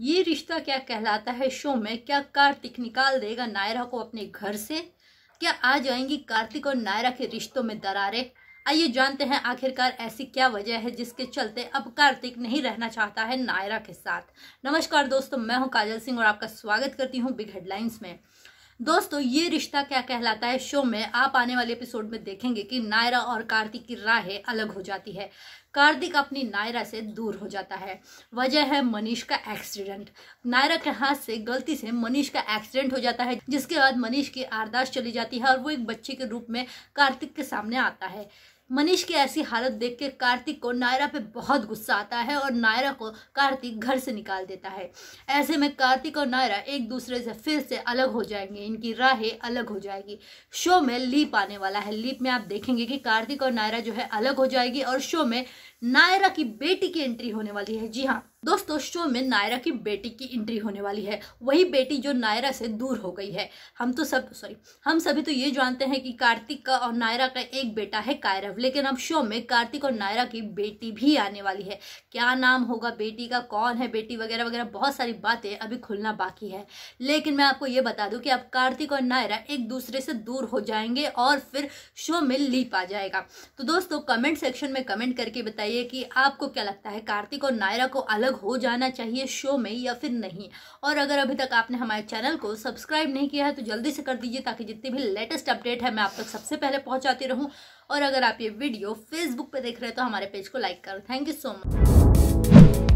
ये रिश्ता क्या कहलाता है शो में क्या कार्तिक निकाल देगा नायरा को अपने घर से क्या आ जाएंगी कार्तिक और नायरा के रिश्तों में दरारें आइए जानते हैं आखिरकार ऐसी क्या वजह है जिसके चलते अब कार्तिक नहीं रहना चाहता है नायरा के साथ नमस्कार दोस्तों मैं हूं काजल सिंह और आपका स्वागत करती हूं बिग हेडलाइंस में दोस्तों ये रिश्ता क्या कहलाता है शो में आप आने वाले एपिसोड में देखेंगे कि नायरा और कार्तिक की राहें अलग हो जाती है कार्तिक अपनी नायरा से दूर हो जाता है वजह है मनीष का एक्सीडेंट नायरा के हाथ से गलती से मनीष का एक्सीडेंट हो जाता है जिसके बाद मनीष की आरदास चली जाती है और वो एक बच्चे के रूप में कार्तिक के सामने आता है मनीष की ऐसी हालत देख के कार्तिक को नायरा पे बहुत गुस्सा आता है और नायरा को कार्तिक घर से निकाल देता है ऐसे में कार्तिक और नायरा एक दूसरे से फिर से अलग हो जाएंगे इनकी राहें अलग हो जाएगी शो में लीप आने वाला है लीप में आप देखेंगे कि कार्तिक और नायरा जो है अलग हो जाएगी और शो में नायरा की बेटी की एंट्री होने वाली है जी हाँ दोस्तों शो में नायरा की बेटी की एंट्री होने वाली है वही बेटी जो नायरा से दूर हो गई है हम तो सब सॉरी हम सभी तो ये जानते हैं कि कार्तिक का और नायरा का एक बेटा है कायरव लेकिन अब शो में कार्तिक और नायरा की बेटी भी आने वाली है क्या नाम होगा बेटी का कौन है बेटी वगैरह वगैरह बहुत सारी बातें अभी खुलना बाकी है लेकिन मैं आपको ये बता दूँ कि अब कार्तिक और नायरा एक दूसरे से दूर हो जाएंगे और फिर शो में लीप आ जाएगा तो दोस्तों कमेंट सेक्शन में कमेंट करके बताइए कि आपको क्या लगता है कार्तिक और नायरा को अलग अलग हो जाना चाहिए शो में या फिर नहीं और अगर अभी तक आपने हमारे चैनल को सब्सक्राइब नहीं किया है तो जल्दी से कर दीजिए ताकि जितनी भी लेटेस्ट अपडेट है मैं आप तक सबसे पहले पहुँचाती रहूँ और अगर आप ये वीडियो फेसबुक पर देख रहे हैं तो हमारे पेज को लाइक करो थैंक यू सो मच